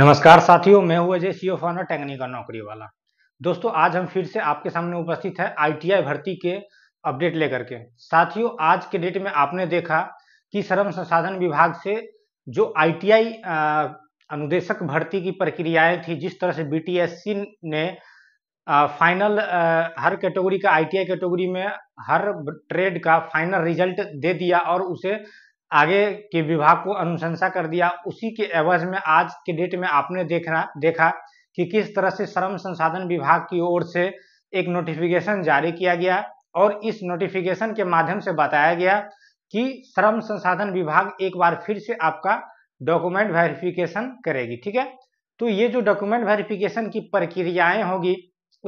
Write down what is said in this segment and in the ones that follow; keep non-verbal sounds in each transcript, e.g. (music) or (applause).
नमस्कार साथियों मैं हूं अजय सीओ फॉनर टेक्निकल नौकरी वाला दोस्तों आज हम फिर से आपके सामने उपस्थित है आईटीआई भर्ती के अपडेट लेकर के साथियों आज के डेट में आपने देखा कि श्रम संसाधन विभाग से जो आईटीआई अनुदेशक भर्ती की प्रक्रियाएं थी जिस तरह से बीटीएससी ने आ, फाइनल आ, हर कैटेगरी का आईटीआई कैटेगरी में हर ट्रेड का फाइनल रिजल्ट दे दिया और उसे आगे के विभाग को अनुशंसा कर दिया उसी के एवज में आज के डेट में आपने देखना देखा कि किस तरह से श्रम संसाधन विभाग की ओर से एक नोटिफिकेशन जारी किया गया और इस नोटिफिकेशन के माध्यम से बताया गया कि श्रम संसाधन विभाग एक बार फिर से आपका डॉक्यूमेंट वेरिफिकेशन करेगी ठीक है तो ये जो डॉक्यूमेंट वेरिफिकेशन की प्रक्रियाएं होगी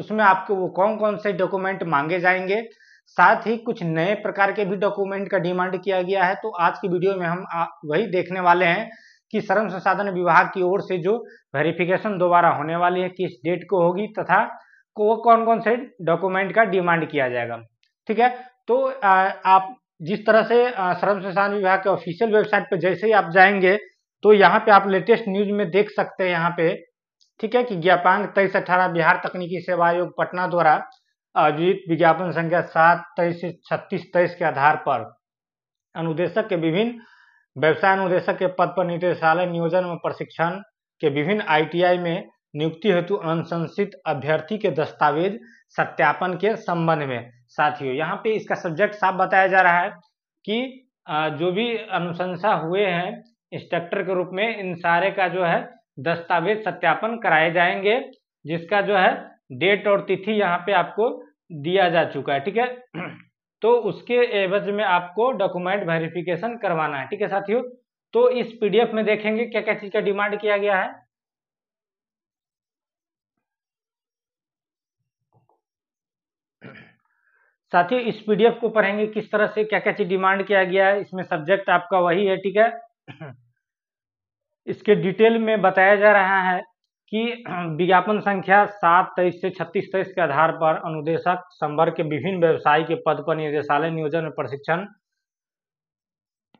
उसमें आपको वो कौन कौन से डॉक्यूमेंट मांगे जाएंगे साथ ही कुछ नए प्रकार के भी डॉक्यूमेंट का डिमांड किया गया है तो आज की वीडियो में हम वही देखने वाले हैं कि श्रम संसाधन विभाग की ओर से जो वेरिफिकेशन दोबारा होने वाली है किस डेट को होगी तथा को कौन कौन से डॉक्यूमेंट का डिमांड किया जाएगा ठीक है तो आ, आप जिस तरह से श्रम संसाधन विभाग के ऑफिशियल वेबसाइट पर जैसे ही आप जाएंगे तो यहाँ पे आप लेटेस्ट न्यूज में देख सकते हैं यहाँ पे ठीक है कि ज्ञापांग तेईस अठारह बिहार तकनीकी सेवा आयोग पटना द्वारा आयोजित विज्ञापन संख्या सात तेईस से छत्तीस तेईस के आधार पर अनुदेशक के विभिन्न व्यवसाय अनुदेशक के पद पर निदेशालय नियोजन में प्रशिक्षण के विभिन्न आईटीआई में नियुक्ति हेतु अनुशंसित अभ्यर्थी के दस्तावेज सत्यापन के संबंध में साथियों यहाँ पे इसका सब्जेक्ट साफ बताया जा रहा है कि जो भी अनुशंसा हुए हैं इंस्ट्रक्टर के रूप में इन सारे का जो है दस्तावेज सत्यापन कराए जाएंगे जिसका जो है डेट और तिथि यहाँ पे आपको दिया जा चुका है ठीक है (clears throat) तो उसके एवज में आपको डॉक्यूमेंट वेरिफिकेशन करवाना है ठीक है साथियों तो इस पीडीएफ में देखेंगे क्या क्या चीज का डिमांड किया गया है (clears throat) साथियों इस पीडीएफ को पढ़ेंगे किस तरह से क्या क्या चीज डिमांड किया गया है इसमें सब्जेक्ट आपका वही है ठीक है (clears throat) इसके डिटेल में बताया जा रहा है कि (clears throat) विज्ञापन संख्या सात तेईस से छत्तीस तेईस के आधार पर अनुदेशक संवर्ग के विभिन्न व्यवसाय के पद पर निदेशालय नियोजन और प्रशिक्षण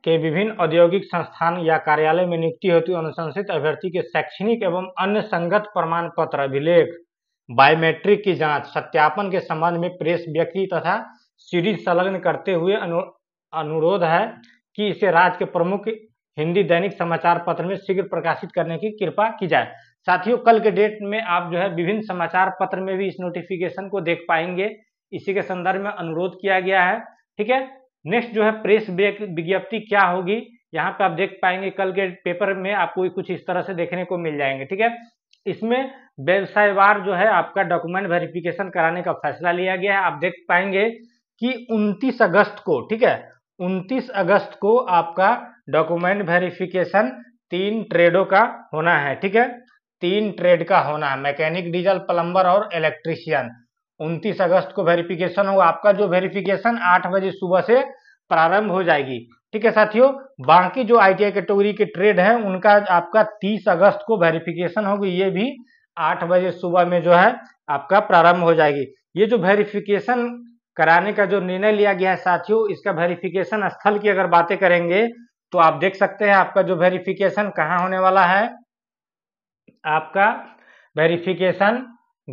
के विभिन्न औद्योगिक संस्थान या कार्यालय में नियुक्ति हेतु अनुशंसित अभ्यर्थी के शैक्षणिक एवं अन्य संगत प्रमाण पत्र अभिलेख बायोमेट्रिक की जांच सत्यापन के संबंध में प्रेस व्यक्ति तथा सीरीज संलग्न करते हुए अनु, अनुरोध है कि इसे राज्य के प्रमुख हिंदी दैनिक समाचार पत्र में शीघ्र प्रकाशित करने की कृपा की जाए साथियों कल के डेट में आप जो है विभिन्न समाचार पत्र में भी इस नोटिफिकेशन को देख पाएंगे इसी के संदर्भ में अनुरोध किया गया है ठीक है नेक्स्ट जो है प्रेस विज्ञप्ति क्या होगी यहाँ पे आप देख पाएंगे कल के पेपर में आपको कुछ इस तरह से देखने को मिल जाएंगे ठीक है इसमें व्यवसायवार जो है आपका डॉक्यूमेंट वेरिफिकेशन कराने का फैसला लिया गया है आप देख पाएंगे कि 29 अगस्त को ठीक है 29 अगस्त को आपका डॉक्यूमेंट वेरिफिकेशन तीन ट्रेडों का होना है ठीक है तीन ट्रेड का होना मैकेनिक डीजल प्लम्बर और इलेक्ट्रीशियन 29 अगस्त को वेरिफिकेशन होगा आपका जो वेरिफिकेशन 8 बजे सुबह से प्रारंभ हो जाएगी ठीक है साथियों बाकी जो आई कैटेगरी के ट्रेड हैं उनका आपका 30 अगस्त को वेरिफिकेशन होगी ये भी 8 बजे सुबह में जो है आपका प्रारंभ हो जाएगी ये जो वेरिफिकेशन कराने का जो निर्णय लिया गया है साथियों इसका वेरिफिकेशन स्थल की अगर बातें करेंगे तो आप देख सकते हैं आपका जो वेरिफिकेशन कहाँ होने वाला है आपका वेरिफिकेशन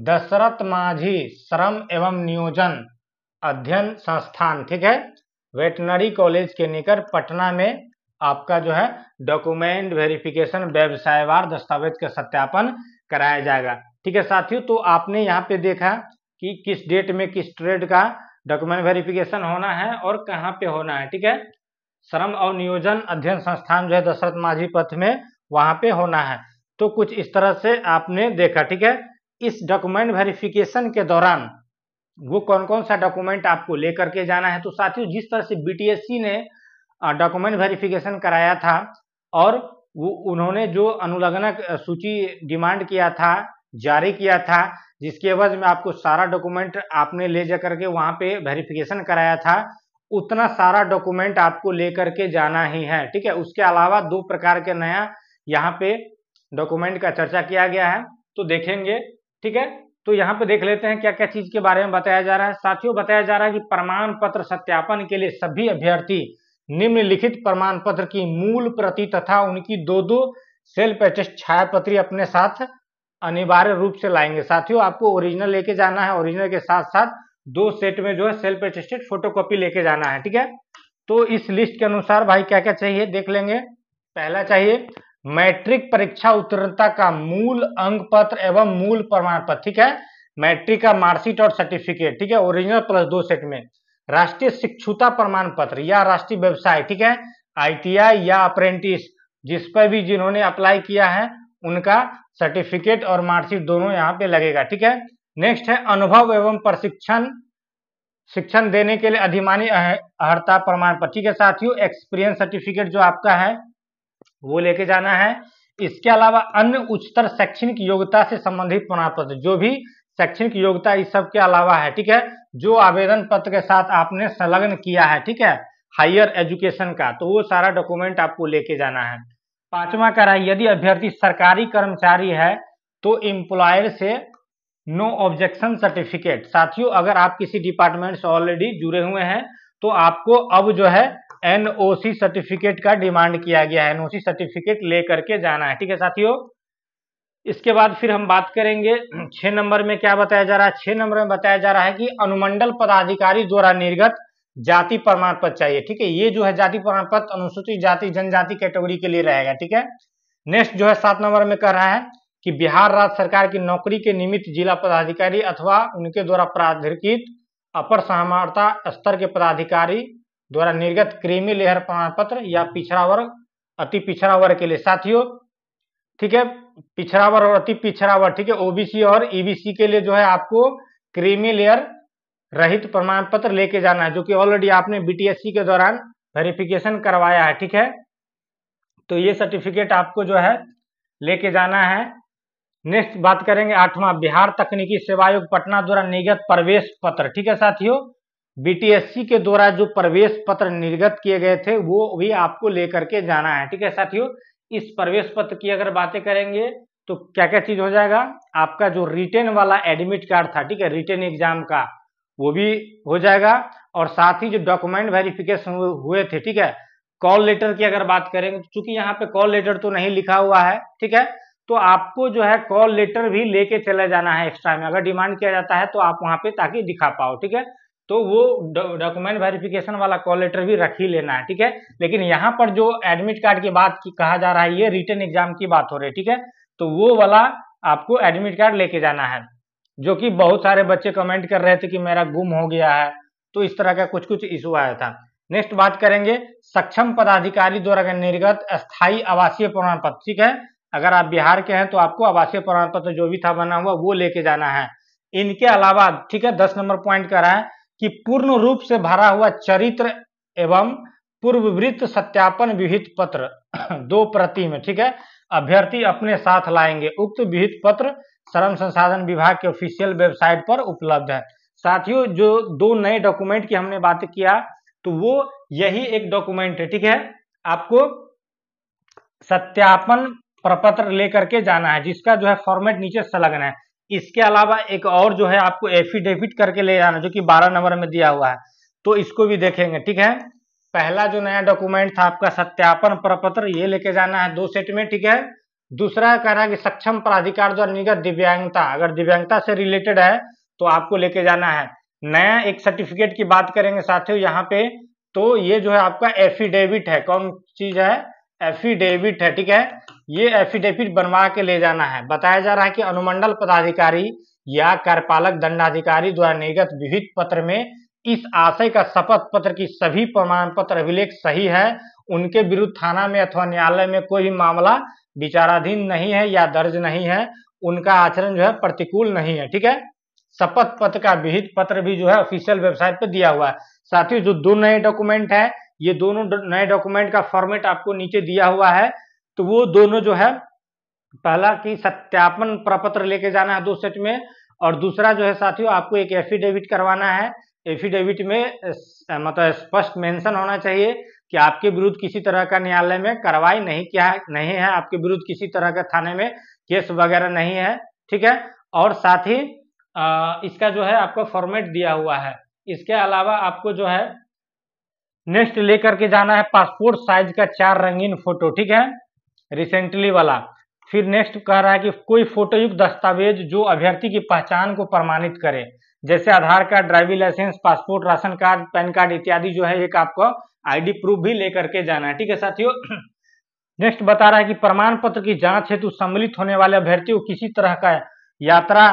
दशरथ माझी श्रम एवं नियोजन अध्ययन संस्थान ठीक है वेटनरी कॉलेज के निकट पटना में आपका जो है डॉक्यूमेंट वेरिफिकेशन व्यवसायवार दस्तावेज का सत्यापन कराया जाएगा ठीक है साथियों तो आपने यहाँ पे देखा कि किस डेट में किस ट्रेड का डॉक्यूमेंट वेरिफिकेशन होना है और कहाँ पे होना है ठीक है श्रम और नियोजन अध्ययन संस्थान जो है दशरथ माझी पथ में वहां पे होना है तो कुछ इस तरह से आपने देखा ठीक है इस डॉक्यूमेंट वेरिफिकेशन के दौरान वो कौन कौन सा डॉक्यूमेंट आपको लेकर के जाना है तो साथियों जिस तरह से बीटीएससी ने डॉक्यूमेंट वेरिफिकेशन कराया था और वो उन्होंने जो अनुलग्नक सूची डिमांड किया था जारी किया था जिसके एवज में आपको सारा डॉक्यूमेंट आपने ले जा करके वहाँ पे वेरिफिकेशन कराया था उतना सारा डॉक्यूमेंट आपको लेकर के जाना ही है ठीक है उसके अलावा दो प्रकार के नया यहाँ पे डॉक्यूमेंट का चर्चा किया गया है तो देखेंगे ठीक है तो यहाँ पे देख लेते हैं क्या क्या चीज के बारे में बताया जा रहा है साथियों बताया जा रहा है कि प्रमाण पत्र सत्यापन के लिए सभी अभ्यर्थी निम्नलिखित प्रमाण पत्र की मूल प्रति तथा उनकी दो दो सेल्फ एटेस्ट छाया अपने साथ अनिवार्य रूप से लाएंगे साथियों आपको ओरिजिनल लेके जाना है ओरिजिनल के साथ साथ दो सेट में जो है सेल्फ एटेस्टेड फोटोकॉपी लेके जाना है ठीक है तो इस लिस्ट के अनुसार भाई क्या क्या चाहिए देख लेंगे पहला चाहिए मैट्रिक परीक्षा उत्तीर्णता का मूल अंक पत्र एवं मूल प्रमाण पत्र ठीक है मैट्रिक का मार्कशीट और सर्टिफिकेट ठीक है ओरिजिनल प्लस दो सेट में राष्ट्रीय शिक्षुता प्रमाण पत्र या राष्ट्रीय व्यवसाय ठीक है आईटीआई या अप्रेंटिस जिस पर भी जिन्होंने अप्लाई किया है उनका सर्टिफिकेट और मार्कशीट दोनों यहाँ पे लगेगा ठीक है नेक्स्ट है अनुभव एवं प्रशिक्षण शिक्षण देने के लिए अधिमानी अहर्ता प्रमाण पत्र ठीक है साथियों एक्सपीरियंस सर्टिफिकेट जो आपका है वो लेके जाना है इसके अलावा अन्य उच्चतर शैक्षणिक योग्यता से संबंधित प्रमाण पत्र जो भी शैक्षणिक योग्यता इस सब के अलावा है ठीक है जो आवेदन पत्र के साथ आपने संलग्न किया है ठीक है हायर एजुकेशन का तो वो सारा डॉक्यूमेंट आपको लेके जाना है पांचवा कह रहा है यदि अभ्यर्थी सरकारी कर्मचारी है तो इम्प्लॉयर से नो ऑब्जेक्शन सर्टिफिकेट साथियों अगर आप किसी डिपार्टमेंट से ऑलरेडी जुड़े हुए हैं तो आपको अब जो है एनओसी सर्टिफिकेट का डिमांड किया गया है एनओसी सर्टिफिकेट ले करके जाना है ठीक है साथियों इसके बाद फिर हम बात करेंगे छह नंबर में क्या बताया जा रहा है छह नंबर में बताया जा रहा है कि अनुमंडल पदाधिकारी द्वारा निर्गत जाति प्रमाण पत्र चाहिए ठीक है ये जो है जाति प्रमाण पत्र अनुसूचित जाति जनजाति कैटेगरी के, लिए रहेगा ठीक है नेक्स्ट जो है सात नंबर में कह रहा है कि बिहार राज्य सरकार की नौकरी के निमित्त जिला पदाधिकारी अथवा उनके द्वारा प्राधिकृत अपर सहमता स्तर के पदाधिकारी द्वारा निर्गत कृमि लेहर प्रमाण पत्र या पिछड़ा वर्ग अति पिछड़ा वर्ग के लिए साथियों ठीक है पिछड़ा वर्ग और अति पिछड़ा वर्ग ठीक है ओबीसी और ईबीसी e के लिए जो है आपको क्रीमी लेयर रहित प्रमाण पत्र लेके जाना है जो कि ऑलरेडी आपने बीटीएससी के दौरान वेरिफिकेशन करवाया है ठीक है तो ये सर्टिफिकेट आपको जो है लेके जाना है नेक्स्ट बात करेंगे आठवां बिहार तकनीकी सेवा आयोग पटना द्वारा निर्गत प्रवेश पत्र ठीक है साथियों बीटीएससी के द्वारा जो प्रवेश पत्र निर्गत किए गए थे वो भी आपको लेकर के जाना है ठीक है साथियों इस प्रवेश पत्र की अगर बातें करेंगे तो क्या क्या चीज हो जाएगा आपका जो रिटेन वाला एडमिट कार्ड था ठीक है रिटेन एग्जाम का वो भी हो जाएगा और साथ ही जो डॉक्यूमेंट वेरिफिकेशन हुए थे ठीक है कॉल लेटर की अगर बात करेंगे तो चूंकि यहाँ पे कॉल लेटर तो नहीं लिखा हुआ है ठीक है तो आपको जो है कॉल लेटर भी लेके चले जाना है एक्स्ट्रा में अगर डिमांड किया जाता है तो आप वहां पे ताकि दिखा पाओ ठीक है तो वो डॉक्यूमेंट वेरिफिकेशन वाला कॉल लेटर भी रख ही लेना है ठीक है लेकिन यहाँ पर जो एडमिट कार्ड की बात की कहा जा रहा है ये रिटर्न एग्जाम की बात हो रही है ठीक है तो वो वाला आपको एडमिट कार्ड लेके जाना है जो कि बहुत सारे बच्चे कमेंट कर रहे थे कि मेरा गुम हो गया है तो इस तरह का कुछ कुछ इशू आया था नेक्स्ट बात करेंगे सक्षम पदाधिकारी द्वारा निर्गत स्थायी आवासीय प्रमाण पत्र ठीक है अगर आप बिहार के हैं तो आपको आवासीय प्रमाण पत्र जो भी था बना हुआ वो लेके जाना है इनके अलावा ठीक है दस नंबर पॉइंट कर रहा है कि पूर्ण रूप से भरा हुआ चरित्र एवं पूर्ववृत्त सत्यापन विहित पत्र (clears throat) दो प्रति में ठीक है अभ्यर्थी अपने साथ लाएंगे उक्त विहित पत्र श्रम संसाधन विभाग के ऑफिशियल वेबसाइट पर उपलब्ध है साथियों जो दो नए डॉक्यूमेंट की हमने बात किया तो वो यही एक डॉक्यूमेंट है ठीक है आपको सत्यापन प्रपत्र लेकर के जाना है जिसका जो है फॉर्मेट नीचे संलग्न है इसके अलावा एक और जो है आपको एफिडेविट करके ले जाना जो कि बारह नंबर में दिया हुआ है तो इसको भी देखेंगे ठीक है पहला जो नया डॉक्यूमेंट था आपका सत्यापन प्रपत्र ये लेके जाना है दो सेट में ठीक है दूसरा कह रहा है कि सक्षम प्राधिकार द्वारा निगत दिव्यांगता अगर दिव्यांगता से रिलेटेड है तो आपको लेके जाना है नया एक सर्टिफिकेट की बात करेंगे साथियों यहाँ पे तो ये जो है आपका एफिडेविट है कौन चीज है एफिडेविट है ठीक है ये एफिडेविट बनवा के ले जाना है बताया जा रहा है कि अनुमंडल पदाधिकारी या कार्यपालक दंडाधिकारी द्वारा निर्गत विहित पत्र में इस आशय का शपथ पत्र की सभी प्रमाण पत्र अभिलेख सही है उनके विरुद्ध थाना में अथवा न्यायालय में कोई भी मामला विचाराधीन नहीं है या दर्ज नहीं है उनका आचरण जो है प्रतिकूल नहीं है ठीक है शपथ पत्र का विहित पत्र भी जो है ऑफिशियल वेबसाइट पर दिया हुआ है साथ ही जो दो नए डॉक्यूमेंट है ये दोनों नए डॉक्यूमेंट का फॉर्मेट आपको नीचे दिया हुआ है तो वो दोनों जो है पहला कि सत्यापन प्रपत्र लेके जाना है दो सेट में और दूसरा जो है साथियों आपको एक एफिडेविट करवाना है एफिडेविट में मतलब स्पष्ट मेंशन होना चाहिए कि आपके विरुद्ध किसी तरह का न्यायालय में कार्रवाई नहीं किया है नहीं है आपके विरुद्ध किसी तरह का थाने में केस वगैरह नहीं है ठीक है और साथ ही आ, इसका जो है आपको फॉर्मेट दिया हुआ है इसके अलावा आपको जो है नेक्स्ट लेकर के जाना है पासपोर्ट साइज का चार रंगीन फोटो ठीक है रिसेंटली वाला फिर नेक्स्ट कह रहा है कि कोई फोटोयुक्त दस्तावेज जो अभ्यर्थी की पहचान को प्रमाणित करे जैसे Aadhaar card driving licence passport ration card PAN card इत्यादि जो है एक आपको आईडी प्रूफ भी लेकर के जाना है ठीक है साथियों नेक्स्ट (clears throat) बता रहा है कि प्रमाण पत्र की जांच हेतु सम्मिलित होने वाले अभ्यर्थी को किसी तरह का यात्रा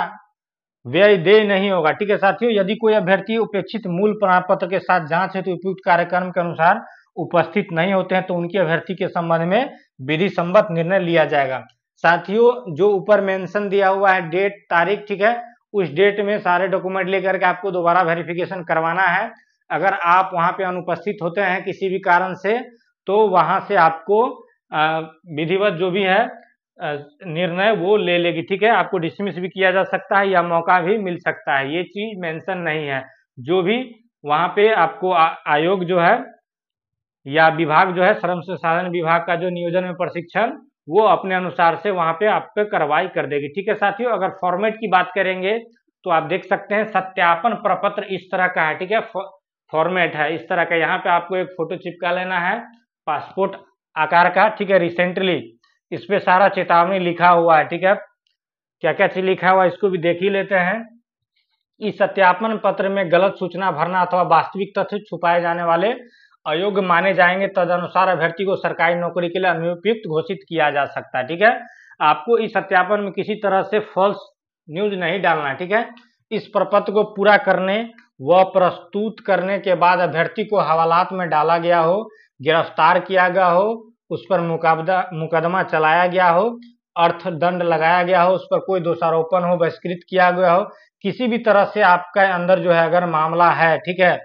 व्यय देय नहीं होगा ठीक है साथियों यदि कोई अभ्यर्थी उपेक्षित मूल प्रमाण पत्र के साथ जांच हेतु उपयुक्त कार्यक्रम के अनुसार उपस्थित नहीं होते हैं तो उनकी अभ्यर्थी के संबंध में विधि संबत निर्णय लिया जाएगा साथियों जो ऊपर मेंशन दिया हुआ है डेट तारीख ठीक है उस डेट में सारे डॉक्यूमेंट लेकर के आपको दोबारा वेरिफिकेशन करवाना है अगर आप वहां पे अनुपस्थित होते हैं किसी भी कारण से तो वहां से आपको विधिवत जो भी है निर्णय वो ले लेगी ठीक है आपको डिसमिस भी किया जा सकता है या मौका भी मिल सकता है ये चीज मेंशन नहीं है जो भी वहाँ पे आपको आयोग जो है या विभाग जो है श्रम संसाधन विभाग का जो नियोजन में प्रशिक्षण वो अपने अनुसार से वहाँ पे आप कार्रवाई कर देगी ठीक है साथियों अगर फॉर्मेट की बात करेंगे तो आप देख सकते हैं सत्यापन प्रपत्र इस तरह का है ठीक है फॉर्मेट है इस तरह का यहाँ पे आपको एक फोटो चिपका लेना है पासपोर्ट आकार का ठीक है रिसेंटली इस पर सारा चेतावनी लिखा हुआ है ठीक है क्या क्या चीज लिखा हुआ इसको भी देख ही लेते हैं इस सत्यापन पत्र में गलत सूचना भरना अथवा वास्तविक तथ्य छुपाए जाने वाले अयोग्य माने जाएंगे तदनुसार अभ्यर्थी को सरकारी नौकरी के लिए अनुपयुक्त घोषित किया जा सकता है ठीक है आपको इस सत्यापन में किसी तरह से फॉल्स न्यूज नहीं डालना ठीक है इस प्रपत्र को पूरा करने व प्रस्तुत करने के बाद अभ्यर्थी को हवालात में डाला गया हो गिरफ्तार किया गया हो उस पर मुकाबदा मुकदमा चलाया गया हो अर्थदंड लगाया गया हो उस पर कोई दोषारोपण हो बहिष्कृत किया गया हो किसी भी तरह से आपका अंदर जो है अगर मामला है ठीक है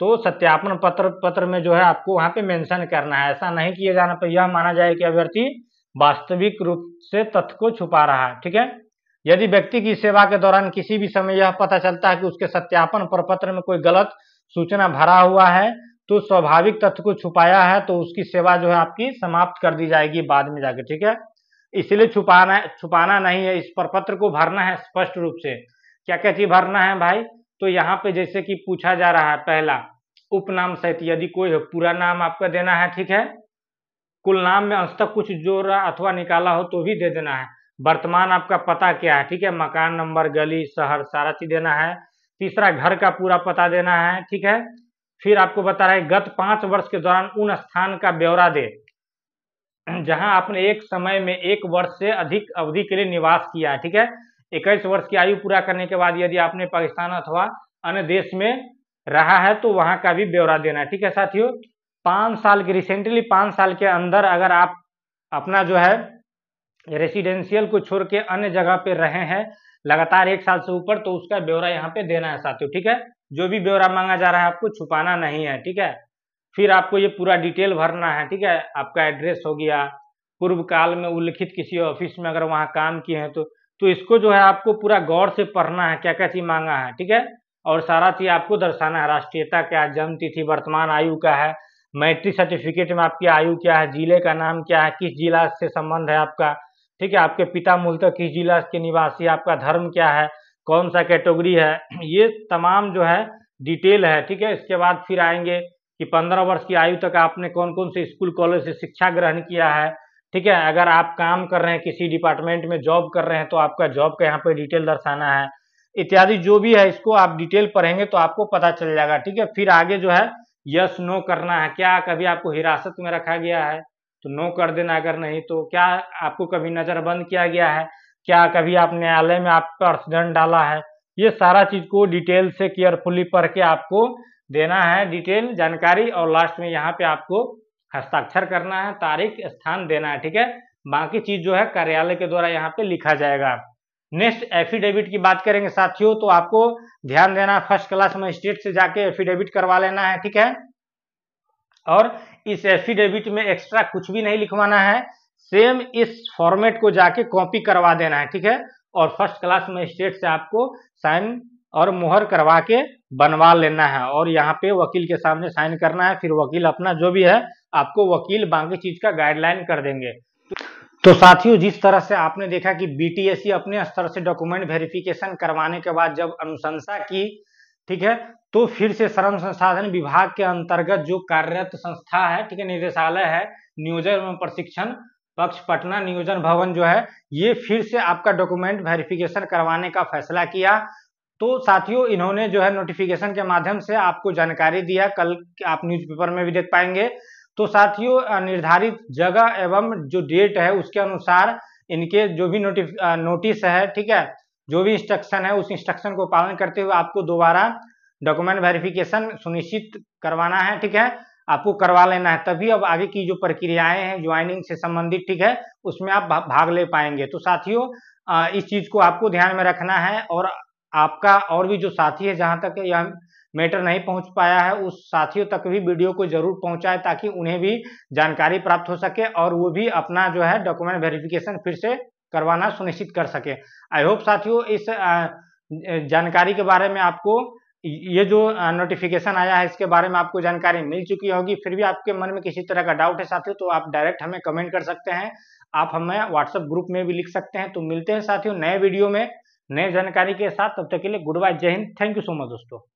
तो सत्यापन पत्र पत्र में जो है आपको वहाँ पे मेंशन करना है ऐसा नहीं किया जाना पर यह माना जाए कि अभ्यर्थी वास्तविक रूप से तथ्य को छुपा रहा है ठीक है यदि व्यक्ति की सेवा के दौरान किसी भी समय यह पता चलता है कि उसके सत्यापन प्रपत्र में कोई गलत सूचना भरा हुआ है तो स्वाभाविक तथ्य को छुपाया है तो उसकी सेवा जो है आपकी समाप्त कर दी जाएगी बाद में जाकर ठीक है इसलिए छुपाना छुपाना नहीं है इस प्रपत्र को भरना है स्पष्ट रूप से क्या क्या चीज भरना है भाई तो यहाँ पे जैसे कि पूछा जा रहा है पहला उपनाम सहित यदि कोई हो पूरा नाम आपका देना है ठीक है कुल नाम में अंश तक कुछ जोड़ा अथवा निकाला हो तो भी दे देना है वर्तमान आपका पता क्या है ठीक है मकान नंबर गली शहर सारा चीज देना है तीसरा घर का पूरा पता देना है ठीक है फिर आपको बता रहा है गत पांच वर्ष के दौरान उन स्थान का ब्यौरा दे जहां आपने एक समय में एक वर्ष से अधिक अवधि के लिए निवास किया है ठीक है इक्कीस वर्ष की आयु पूरा करने के बाद यदि आपने पाकिस्तान अथवा अन्य देश में रहा है तो वहाँ का भी ब्यौरा देना है ठीक है साथियों पाँच साल के रिसेंटली पाँच साल के अंदर अगर आप अपना जो है रेसिडेंशियल को छोड़ के अन्य जगह पे रहे हैं लगातार एक साल से ऊपर तो उसका ब्यौरा यहाँ पे देना है साथियों ठीक है जो भी ब्यौरा मांगा जा रहा है आपको छुपाना नहीं है ठीक है फिर आपको ये पूरा डिटेल भरना है ठीक है आपका एड्रेस हो गया पूर्व काल में उल्लिखित किसी ऑफिस में अगर वहाँ काम किए हैं तो तो इसको जो है आपको पूरा गौर से पढ़ना है क्या क्या चीज मांगा है ठीक है और सारा चीज आपको दर्शाना है राष्ट्रीयता क्या है जन्म तिथि वर्तमान आयु का है मैट्रिक सर्टिफिकेट में आपकी आयु क्या है जिले का नाम क्या है किस जिला से संबंध है आपका ठीक है आपके पिता मूलतः किस जिला के निवासी आपका धर्म क्या है कौन सा कैटेगरी है (clears throat) ये तमाम जो है डिटेल है ठीक है इसके बाद फिर आएंगे कि पंद्रह वर्ष की आयु तक आपने कौन कौन से स्कूल कॉलेज से शिक्षा ग्रहण किया है ठीक है अगर आप काम कर रहे हैं किसी डिपार्टमेंट में जॉब कर रहे हैं तो आपका जॉब का यहाँ पे डिटेल दर्शाना है इत्यादि जो भी है इसको आप डिटेल पढ़ेंगे तो आपको पता चल जाएगा ठीक है फिर आगे जो है यस नो करना है क्या कभी आपको हिरासत में रखा गया है तो नो कर देना अगर नहीं तो क्या आपको कभी नजरबंद किया गया है क्या कभी आप न्यायालय में आपका अर्थदंड डाला है ये सारा चीज को डिटेल से केयरफुली पढ़ के आपको देना है डिटेल जानकारी और लास्ट में यहाँ पे आपको हस्ताक्षर करना है तारीख स्थान देना है ठीक है बाकी चीज जो है कार्यालय के द्वारा यहाँ पे लिखा जाएगा नेक्स्ट एफिडेविट की बात करेंगे साथियों तो आपको ध्यान देना फर्स्ट क्लास मजिस्ट्रेट से जाके एफिडेविट करवा लेना है ठीक है और इस एफिडेविट में एक्स्ट्रा कुछ भी नहीं लिखवाना है सेम इस फॉर्मेट को जाके कॉपी करवा देना है ठीक है और फर्स्ट क्लास मजिस्ट्रेट से आपको साइन और मोहर करवा के बनवा लेना है और यहाँ पे वकील के सामने साइन करना है फिर वकील अपना जो भी है आपको वकील बाकी चीज का गाइडलाइन कर देंगे तो साथियों जिस तरह से आपने देखा कि बीटीएससी e अपने स्तर से डॉक्यूमेंट वेरिफिकेशन करवाने के बाद जब अनुशंसा की ठीक है तो फिर से श्रम संसाधन विभाग के अंतर्गत जो कार्यरत संस्था है ठीक है निदेशालय है नियोजन एवं प्रशिक्षण पक्ष पटना नियोजन भवन जो है ये फिर से आपका डॉक्यूमेंट वेरिफिकेशन करवाने का फैसला किया तो साथियों इन्होंने जो है नोटिफिकेशन के माध्यम से आपको जानकारी दिया कल आप न्यूज में भी देख पाएंगे तो साथियों निर्धारित जगह एवं जो डेट है उसके अनुसार इनके जो भी नोटिस है ठीक है जो भी इंस्ट्रक्शन है उस इंस्ट्रक्शन को पालन करते हुए आपको दोबारा डॉक्यूमेंट वेरिफिकेशन सुनिश्चित करवाना है ठीक है आपको करवा लेना है तभी अब आगे की जो प्रक्रियाएं हैं ज्वाइनिंग से संबंधित ठीक है उसमें आप भाग ले पाएंगे तो साथियों इस चीज को आपको ध्यान में रखना है और आपका और भी जो साथी है जहां तक यह मैटर नहीं पहुंच पाया है उस साथियों तक भी वीडियो को जरूर पहुंचाए ताकि उन्हें भी जानकारी प्राप्त हो सके और वो भी अपना जो है डॉक्यूमेंट वेरिफिकेशन फिर से करवाना सुनिश्चित कर सके आई होप साथियों इस जानकारी के बारे में आपको ये जो नोटिफिकेशन आया है इसके बारे में आपको जानकारी मिल चुकी होगी फिर भी आपके मन में किसी तरह का डाउट है साथियों तो आप डायरेक्ट हमें कमेंट कर सकते हैं आप हमें व्हाट्सएप ग्रुप में भी लिख सकते हैं तो मिलते हैं साथियों नए वीडियो में नए जानकारी के साथ तब तक के लिए goodbye Jai Hind thank you so much दोस्तों